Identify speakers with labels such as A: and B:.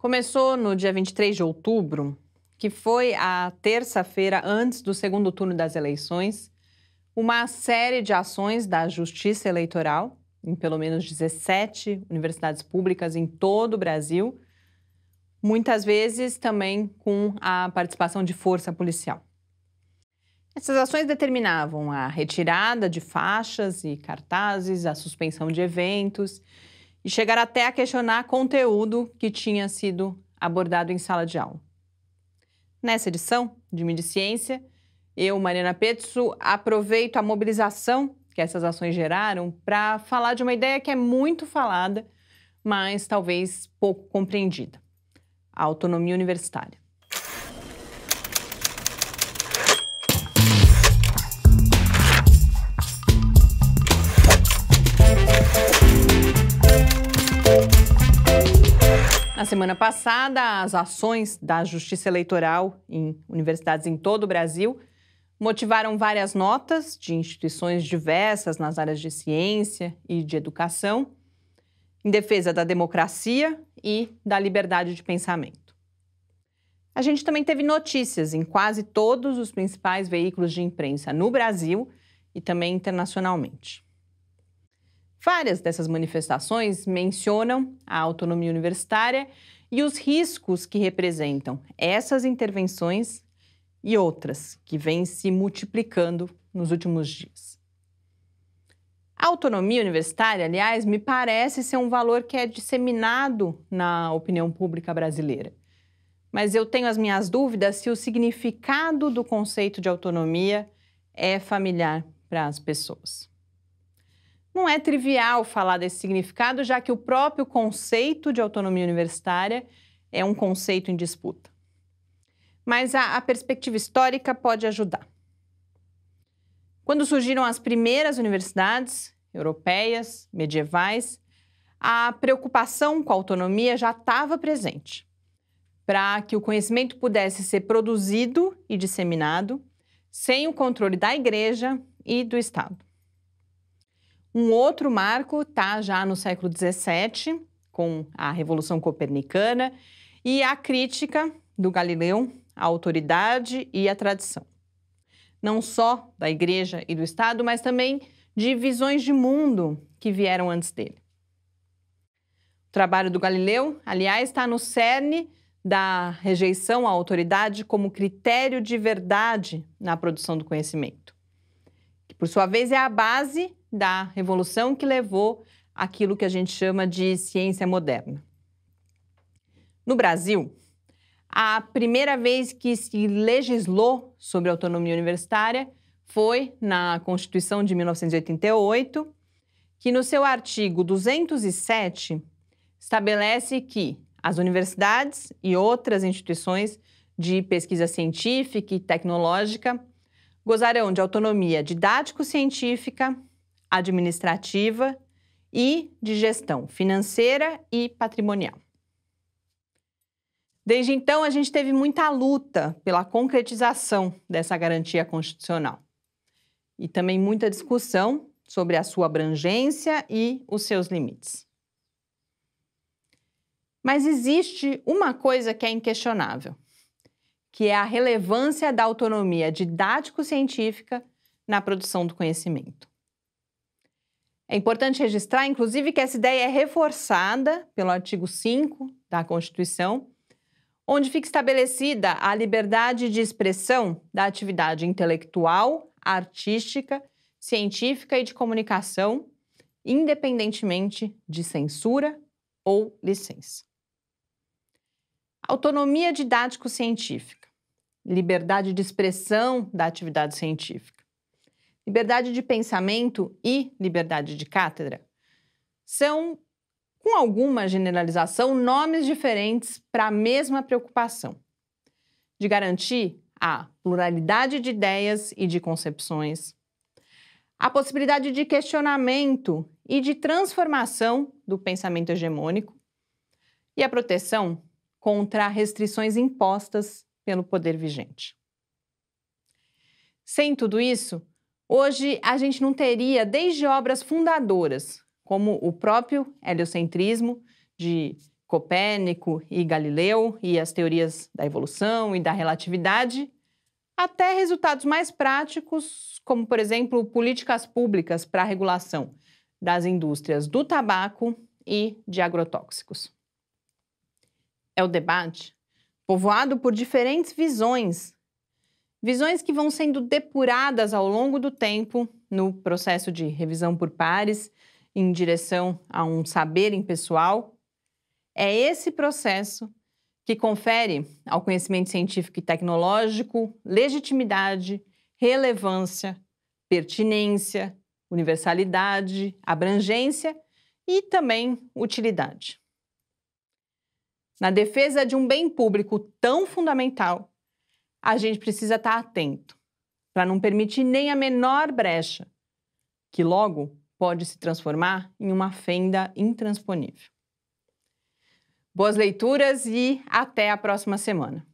A: Começou no dia 23 de outubro, que foi a terça-feira antes do segundo turno das eleições, uma série de ações da Justiça Eleitoral em pelo menos 17 universidades públicas em todo o Brasil, muitas vezes também com a participação de força policial. Essas ações determinavam a retirada de faixas e cartazes, a suspensão de eventos e chegar até a questionar conteúdo que tinha sido abordado em sala de aula. Nessa edição de Mediciência, eu, Mariana Petsu, aproveito a mobilização que essas ações geraram para falar de uma ideia que é muito falada, mas talvez pouco compreendida: a autonomia universitária. Na semana passada, as ações da Justiça Eleitoral em universidades em todo o Brasil motivaram várias notas de instituições diversas nas áreas de ciência e de educação, em defesa da democracia e da liberdade de pensamento. A gente também teve notícias em quase todos os principais veículos de imprensa no Brasil e também internacionalmente. Várias dessas manifestações mencionam a autonomia universitária e os riscos que representam essas intervenções e outras que vêm se multiplicando nos últimos dias. A autonomia universitária, aliás, me parece ser um valor que é disseminado na opinião pública brasileira. Mas eu tenho as minhas dúvidas se o significado do conceito de autonomia é familiar para as pessoas. Não é trivial falar desse significado, já que o próprio conceito de autonomia universitária é um conceito em disputa. Mas a, a perspectiva histórica pode ajudar. Quando surgiram as primeiras universidades europeias, medievais, a preocupação com a autonomia já estava presente. Para que o conhecimento pudesse ser produzido e disseminado sem o controle da igreja e do Estado. Um outro marco está já no século XVII, com a Revolução Copernicana, e a crítica do Galileu à autoridade e à tradição. Não só da Igreja e do Estado, mas também de visões de mundo que vieram antes dele. O trabalho do Galileu, aliás, está no cerne da rejeição à autoridade como critério de verdade na produção do conhecimento, que por sua vez é a base da revolução que levou aquilo que a gente chama de ciência moderna. No Brasil, a primeira vez que se legislou sobre autonomia universitária foi na Constituição de 1988, que no seu artigo 207 estabelece que as universidades e outras instituições de pesquisa científica e tecnológica gozarão de autonomia didático-científica, administrativa e de gestão financeira e patrimonial. Desde então, a gente teve muita luta pela concretização dessa garantia constitucional e também muita discussão sobre a sua abrangência e os seus limites. Mas existe uma coisa que é inquestionável, que é a relevância da autonomia didático-científica na produção do conhecimento. É importante registrar, inclusive, que essa ideia é reforçada pelo artigo 5 da Constituição, onde fica estabelecida a liberdade de expressão da atividade intelectual, artística, científica e de comunicação, independentemente de censura ou licença. Autonomia didático-científica, liberdade de expressão da atividade científica liberdade de pensamento e liberdade de cátedra são, com alguma generalização, nomes diferentes para a mesma preocupação de garantir a pluralidade de ideias e de concepções, a possibilidade de questionamento e de transformação do pensamento hegemônico e a proteção contra restrições impostas pelo poder vigente. Sem tudo isso, Hoje a gente não teria desde obras fundadoras, como o próprio heliocentrismo de Copérnico e Galileu e as teorias da evolução e da relatividade, até resultados mais práticos, como por exemplo, políticas públicas para a regulação das indústrias do tabaco e de agrotóxicos. É o debate povoado por diferentes visões Visões que vão sendo depuradas ao longo do tempo no processo de revisão por pares em direção a um saber impessoal. É esse processo que confere ao conhecimento científico e tecnológico legitimidade, relevância, pertinência, universalidade, abrangência e também utilidade. Na defesa de um bem público tão fundamental, a gente precisa estar tá atento para não permitir nem a menor brecha, que logo pode se transformar em uma fenda intransponível. Boas leituras e até a próxima semana.